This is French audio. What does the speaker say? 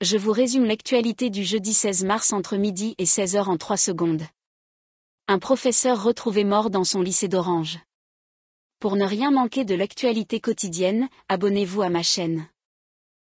je vous résume l'actualité du jeudi 16 mars entre midi et 16h en 3 secondes. Un professeur retrouvé mort dans son lycée d'Orange. Pour ne rien manquer de l'actualité quotidienne, abonnez-vous à ma chaîne.